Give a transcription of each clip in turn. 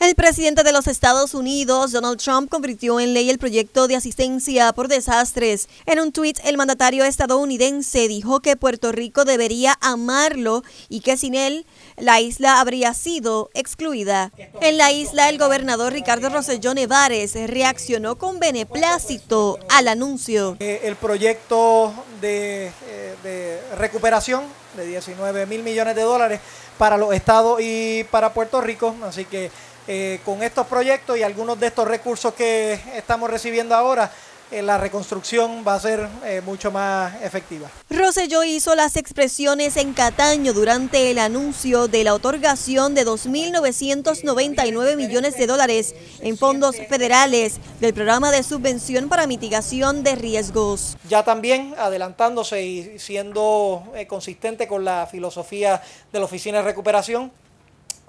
El presidente de los Estados Unidos, Donald Trump, convirtió en ley el proyecto de asistencia por desastres. En un tuit, el mandatario estadounidense dijo que Puerto Rico debería amarlo y que sin él la isla habría sido excluida. En la isla, el gobernador Ricardo Rosellón Nevares reaccionó con beneplácito al anuncio. Eh, el proyecto de, eh, de recuperación de 19 mil millones de dólares para los estados y para Puerto Rico, así que eh, con estos proyectos y algunos de estos recursos que estamos recibiendo ahora, eh, la reconstrucción va a ser eh, mucho más efectiva. Roselló hizo las expresiones en Cataño durante el anuncio de la otorgación de 2.999 millones de dólares en fondos federales del programa de subvención para mitigación de riesgos. Ya también adelantándose y siendo consistente con la filosofía de la Oficina de Recuperación,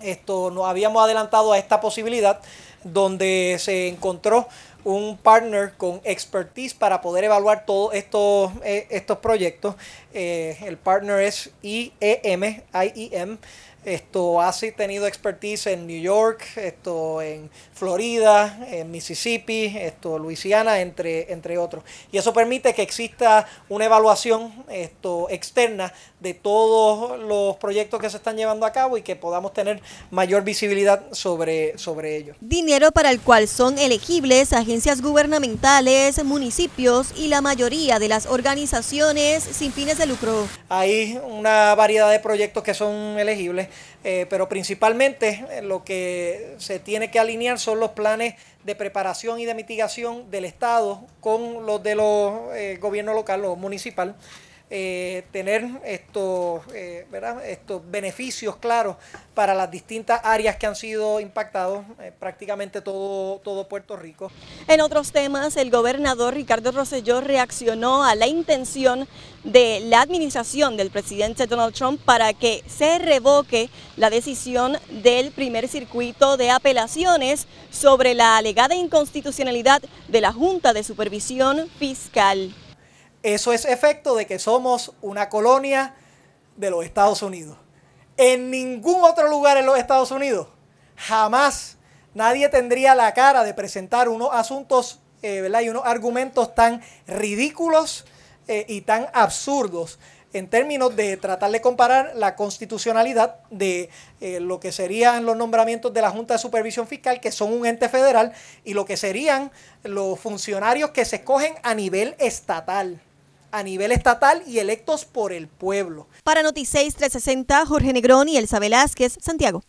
esto, nos habíamos adelantado a esta posibilidad donde se encontró un partner con expertise para poder evaluar todos estos, eh, estos proyectos. Eh, el partner es IEM, IEM esto ha tenido expertise en New York, esto en Florida, en Mississippi, esto Luisiana, entre, entre otros. Y eso permite que exista una evaluación esto, externa de todos los proyectos que se están llevando a cabo y que podamos tener mayor visibilidad sobre, sobre ellos. Dinero para el cual son elegibles agencias gubernamentales, municipios y la mayoría de las organizaciones sin fines de lucro. Hay una variedad de proyectos que son elegibles eh, pero principalmente eh, lo que se tiene que alinear son los planes de preparación y de mitigación del Estado con los de los eh, gobiernos locales o municipal. Eh, tener estos, eh, estos beneficios claros para las distintas áreas que han sido impactadas, eh, prácticamente todo, todo Puerto Rico. En otros temas, el gobernador Ricardo Rosselló reaccionó a la intención de la administración del presidente Donald Trump para que se revoque la decisión del primer circuito de apelaciones sobre la alegada inconstitucionalidad de la Junta de Supervisión Fiscal. Eso es efecto de que somos una colonia de los Estados Unidos. En ningún otro lugar en los Estados Unidos jamás nadie tendría la cara de presentar unos asuntos eh, y unos argumentos tan ridículos eh, y tan absurdos en términos de tratar de comparar la constitucionalidad de eh, lo que serían los nombramientos de la Junta de Supervisión Fiscal, que son un ente federal, y lo que serían los funcionarios que se escogen a nivel estatal a nivel estatal y electos por el pueblo. Para Noticias 360, Jorge Negrón y Elsa Velázquez, Santiago.